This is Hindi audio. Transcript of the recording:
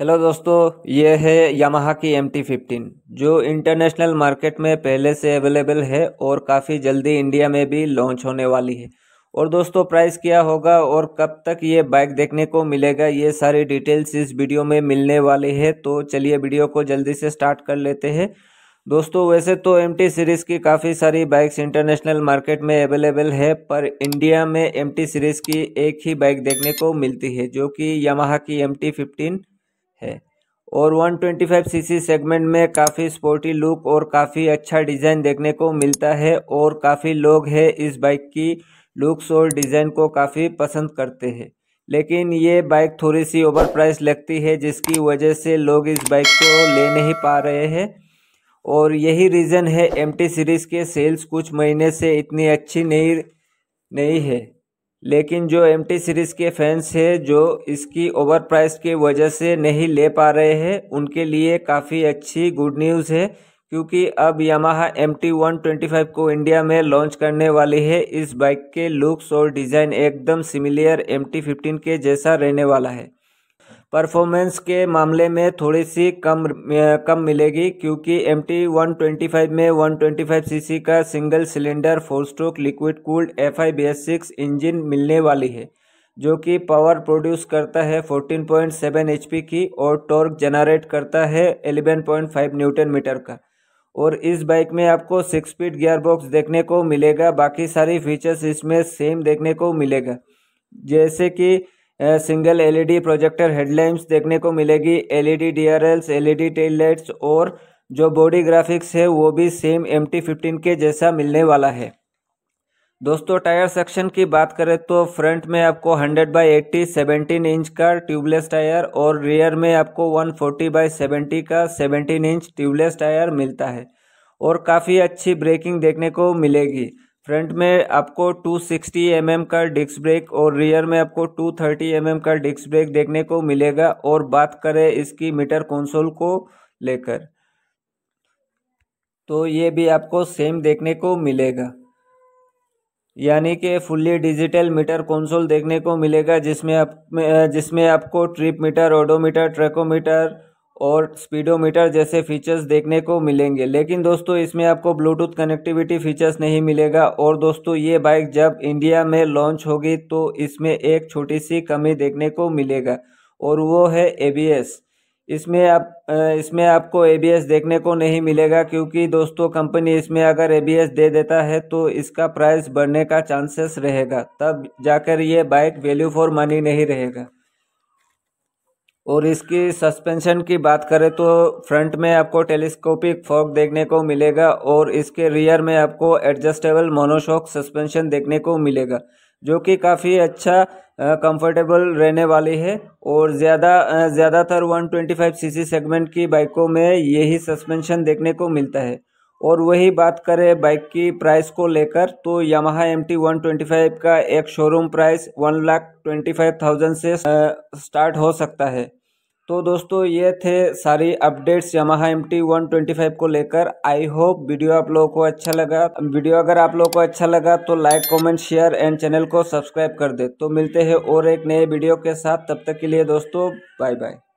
हेलो दोस्तों ये है यामाहा की एम टी फिफ्टीन जो इंटरनेशनल मार्केट में पहले से अवेलेबल है और काफ़ी जल्दी इंडिया में भी लॉन्च होने वाली है और दोस्तों प्राइस क्या होगा और कब तक ये बाइक देखने को मिलेगा ये सारी डिटेल्स इस वीडियो में मिलने वाली है तो चलिए वीडियो को जल्दी से स्टार्ट कर लेते हैं दोस्तों वैसे तो एम टी सीरीज़ की काफ़ी सारी बाइक्स इंटरनेशनल मार्केट में अवेलेबल है पर इंडिया में एम टी सीरीज़ की एक ही बाइक देखने को मिलती है जो कि यामाहा की एम टी फिफ्टीन है और 125 सीसी सेगमेंट में काफ़ी स्पोर्टी लुक और काफ़ी अच्छा डिज़ाइन देखने को मिलता है और काफ़ी लोग हैं इस बाइक की लुक्स और डिज़ाइन को काफ़ी पसंद करते हैं लेकिन ये बाइक थोड़ी सी ओवर प्राइस लगती है जिसकी वजह से लोग इस बाइक को ले नहीं पा रहे हैं और यही रीज़न है एम सीरीज़ के सेल्स कुछ महीने से इतनी अच्छी नहीं नहीं है लेकिन जो एम सीरीज़ के फैंस हैं जो इसकी ओवर प्राइस की वजह से नहीं ले पा रहे हैं उनके लिए काफ़ी अच्छी गुड न्यूज़ है क्योंकि अब Yamaha M T one twenty five को इंडिया में लॉन्च करने वाली है इस बाइक के लुक्स और डिज़ाइन एकदम सिमिलियर एम टी फिफ्टीन के जैसा रहने वाला है परफॉर्मेंस के मामले में थोड़ी सी कम कम मिलेगी क्योंकि M T one twenty five में one twenty five C C का single cylinder four stroke liquid cooled F I B S six engine मिलने वाली है जो कि पावर प्रोड्यूस करता है 14.7 पॉइंट की और टॉर्क जनरेट करता है 11.5 न्यूटन मीटर का और इस बाइक में आपको सिक्स स्पीड गियर बॉक्स देखने को मिलेगा बाकी सारी फीचर्स इसमें सेम देखने को मिलेगा जैसे कि सिंगल एलईडी प्रोजेक्टर हेडलाइंस देखने को मिलेगी LED DRLs LED tail lights और जो बॉडी ग्राफिक्स है वो भी सेम एम टी फिफ्टीन के जैसा मिलने वाला है दोस्तों टायर सेक्शन की बात करें तो फ्रंट में आपको 100 बाई एट्टी सेवेंटीन इंच का ट्यूबलेस टायर और रियर में आपको 140 फोर्टी बाई सेवेंटी का 17 इंच ट्यूबलेस टायर मिलता है और काफ़ी अच्छी ब्रेकिंग देखने को मिलेगी फ्रंट में आपको 260 सिक्सटी mm का डिस्क ब्रेक और रियर में आपको 230 थर्टी mm का डिस्क ब्रेक देखने को मिलेगा और बात करें इसकी मीटर कंसोल को लेकर तो ये भी आपको सेम देखने को मिलेगा यानी कि फुल्ली डिजिटल मीटर कंसोल देखने को मिलेगा जिसमें आप जिसमें आपको ट्रिप मीटर ऑडोमीटर ट्रेकोमीटर और स्पीडोमीटर जैसे फीचर्स देखने को मिलेंगे लेकिन दोस्तों इसमें आपको ब्लूटूथ कनेक्टिविटी फीचर्स नहीं मिलेगा और दोस्तों ये बाइक जब इंडिया में लॉन्च होगी तो इसमें एक छोटी सी कमी देखने को मिलेगा और वो है एबीएस इसमें आप इसमें आपको एबीएस देखने को नहीं मिलेगा क्योंकि दोस्तों कंपनी इसमें अगर एबीएस दे देता है तो इसका प्राइस बढ़ने का चांसेस रहेगा तब जाकर ये बाइक वैल्यू फॉर मनी नहीं रहेगा और इसकी सस्पेंशन की बात करें तो फ्रंट में आपको टेलीस्कोपिक फॉक देखने को मिलेगा और इसके रियर में आपको एडजस्टेबल मोनोशॉक सस्पेंशन देखने को मिलेगा जो कि काफ़ी अच्छा कंफर्टेबल रहने वाली है और ज़्यादा ज़्यादातर 125 सीसी सेगमेंट की बाइकों में यही सस्पेंशन देखने को मिलता है और वही बात करें बाइक की प्राइस को लेकर तो Yamaha M T one twenty five का एक showroom price one lakh twenty five thousand से स्टार्ट हो सकता है तो दोस्तों ये थे सारी updates Yamaha M T one twenty five को लेकर आई होप वीडियो आप लोगों को अच्छा लगा वीडियो अगर आप लोगों को अच्छा लगा तो like comment share and channel को सब्सक्राइब कर दे तो मिलते हैं और एक नए वीडियो के साथ तब तक के लिए दोस्तों बाय बाय